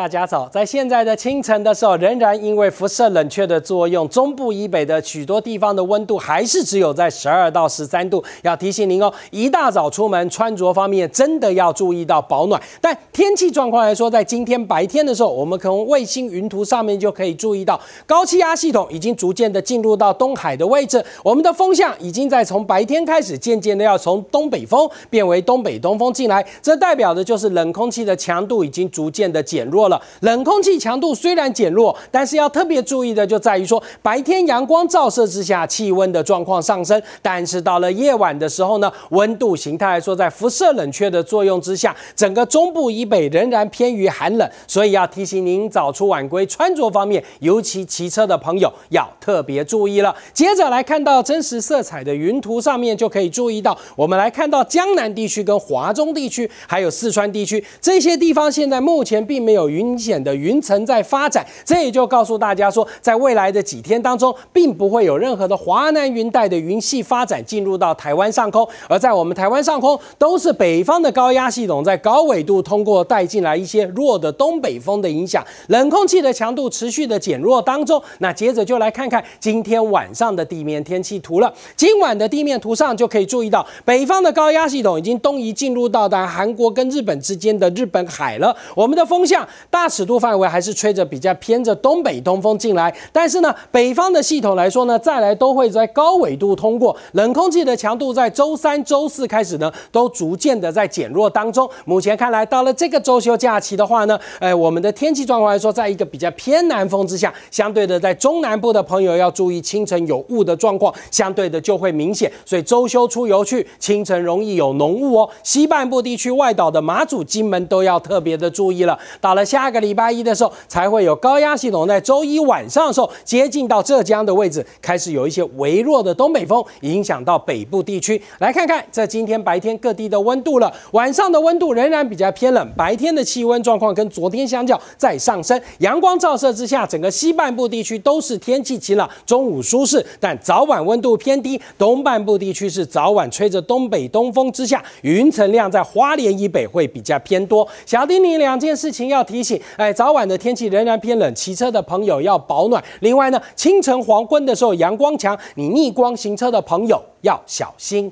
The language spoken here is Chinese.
大家早，在现在的清晨的时候，仍然因为辐射冷却的作用，中部以北的许多地方的温度还是只有在十二到十三度。要提醒您哦，一大早出门穿着方面真的要注意到保暖。但天气状况来说，在今天白天的时候，我们从卫星云图上面就可以注意到，高气压系统已经逐渐的进入到东海的位置。我们的风向已经在从白天开始渐渐的要从东北风变为东北东风进来，这代表的就是冷空气的强度已经逐渐的减弱。冷空气强度虽然减弱，但是要特别注意的就在于说，白天阳光照射之下，气温的状况上升；但是到了夜晚的时候呢，温度形态来说，在辐射冷却的作用之下，整个中部以北仍然偏于寒冷。所以要提醒您早出晚归，穿着方面，尤其骑车的朋友要特别注意了。接着来看到真实色彩的云图上面，就可以注意到，我们来看到江南地区、跟华中地区，还有四川地区这些地方，现在目前并没有云。明显的云层在发展，这也就告诉大家说，在未来的几天当中，并不会有任何的华南云带的云系发展进入到台湾上空，而在我们台湾上空，都是北方的高压系统在高纬度通过带进来一些弱的东北风的影响，冷空气的强度持续的减弱当中，那接着就来看看今天晚上的地面天气图了。今晚的地面图上就可以注意到，北方的高压系统已经东移进入到的韩国跟日本之间的日本海了，我们的风向。大尺度范围还是吹着比较偏着东北东风进来，但是呢，北方的系统来说呢，再来都会在高纬度通过。冷空气的强度在周三、周四开始呢，都逐渐的在减弱当中。目前看来，到了这个周休假期的话呢，哎，我们的天气状况来说，在一个比较偏南风之下，相对的，在中南部的朋友要注意清晨有雾的状况，相对的就会明显。所以周休出游去，清晨容易有浓雾哦。西半部地区外岛的马祖、金门都要特别的注意了。到了。下个礼拜一的时候，才会有高压系统在周一晚上的时候接近到浙江的位置，开始有一些微弱的东北风影响到北部地区。来看看在今天白天各地的温度了，晚上的温度仍然比较偏冷，白天的气温状况跟昨天相较在上升。阳光照射之下，整个西半部地区都是天气晴朗，中午舒适，但早晚温度偏低。东半部地区是早晚吹着东北东风之下，云层量在花莲以北会比较偏多。小丁，你两件事情要提。醒哎，早晚的天气仍然偏冷，骑车的朋友要保暖。另外呢，清晨、黄昏的时候阳光强，你逆光行车的朋友要小心。